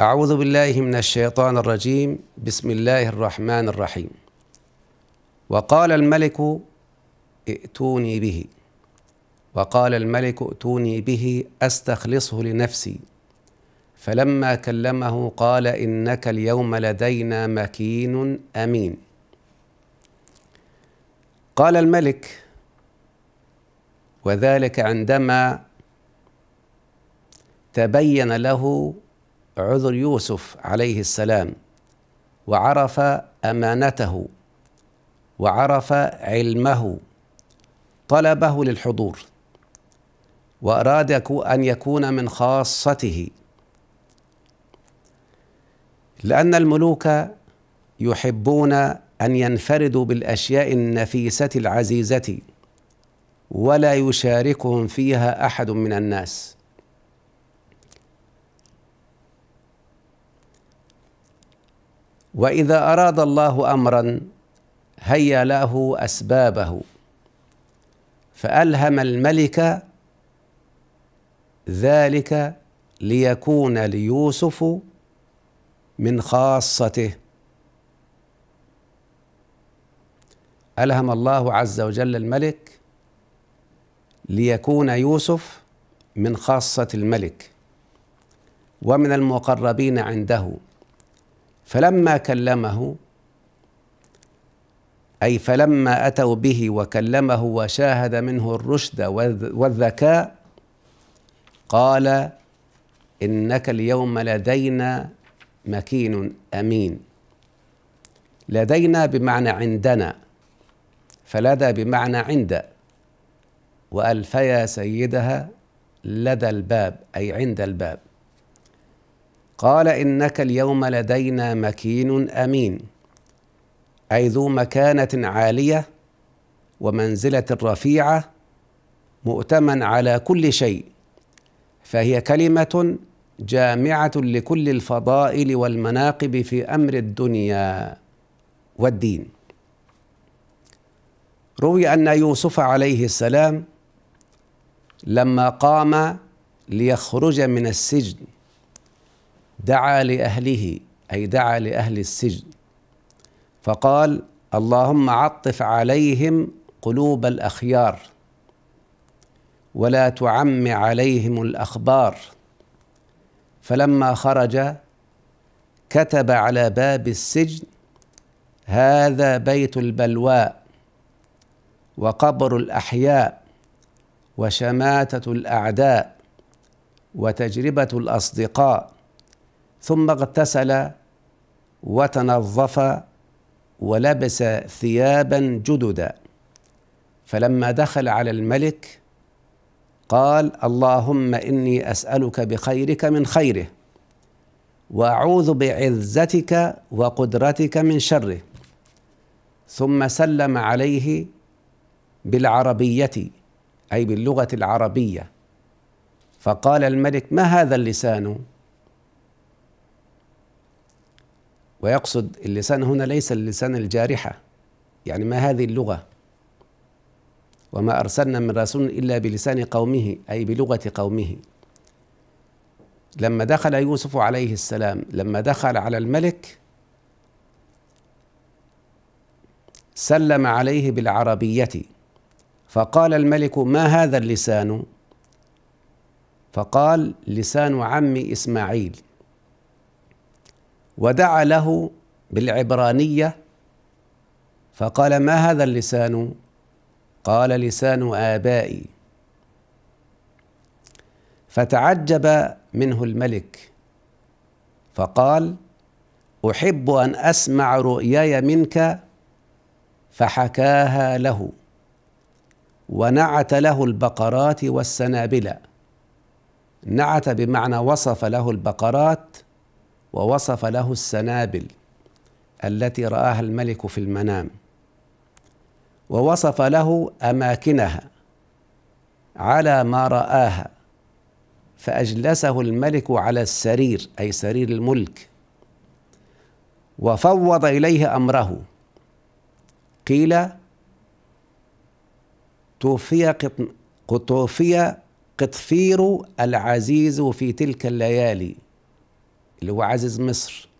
أعوذ بالله من الشيطان الرجيم بسم الله الرحمن الرحيم وقال الملك ائتوني به وقال الملك ائتوني به أستخلصه لنفسي فلما كلمه قال إنك اليوم لدينا مكين أمين قال الملك وذلك عندما تبين له عذر يوسف عليه السلام وعرف امانته وعرف علمه طلبه للحضور واراد ان يكون من خاصته لان الملوك يحبون ان ينفردوا بالاشياء النفيسه العزيزه ولا يشاركهم فيها احد من الناس واذا اراد الله امرا هيا له اسبابه فالهم الملك ذلك ليكون ليوسف من خاصته الهم الله عز وجل الملك ليكون يوسف من خاصه الملك ومن المقربين عنده فلما كلمه اي فلما اتوا به وكلمه وشاهد منه الرشد والذكاء قال انك اليوم لدينا مكين امين لدينا بمعنى عندنا فلدى بمعنى عند والفيا سيدها لدى الباب اي عند الباب قال انك اليوم لدينا مكين امين اي ذو مكانه عاليه ومنزله رفيعه مؤتمن على كل شيء فهي كلمه جامعه لكل الفضائل والمناقب في امر الدنيا والدين روي ان يوسف عليه السلام لما قام ليخرج من السجن دعا لاهله اي دعا لاهل السجن فقال اللهم عطف عليهم قلوب الاخيار ولا تعم عليهم الاخبار فلما خرج كتب على باب السجن هذا بيت البلواء وقبر الاحياء وشماته الاعداء وتجربه الاصدقاء ثم اغتسل وتنظف ولبس ثيابا جددا فلما دخل على الملك قال اللهم اني اسالك بخيرك من خيره واعوذ بعزتك وقدرتك من شره ثم سلم عليه بالعربيه اي باللغه العربيه فقال الملك ما هذا اللسان ويقصد اللسان هنا ليس اللسان الجارحة يعني ما هذه اللغة وما أرسلنا من رسول إلا بلسان قومه أي بلغة قومه لما دخل يوسف عليه السلام لما دخل على الملك سلم عليه بالعربية فقال الملك ما هذا اللسان فقال لسان عمي إسماعيل ودعا له بالعبرانية فقال ما هذا اللسان قال لسان آبائي فتعجب منه الملك فقال احب ان اسمع رؤياي منك فحكاها له ونعت له البقرات والسنابل نعت بمعنى وصف له البقرات ووصف له السنابل التي رآها الملك في المنام ووصف له أماكنها على ما رآها فأجلسه الملك على السرير أي سرير الملك وفوض إليه أمره قيل توفي قطن... توفي قطفير العزيز في تلك الليالي اللي هو عزيز مصر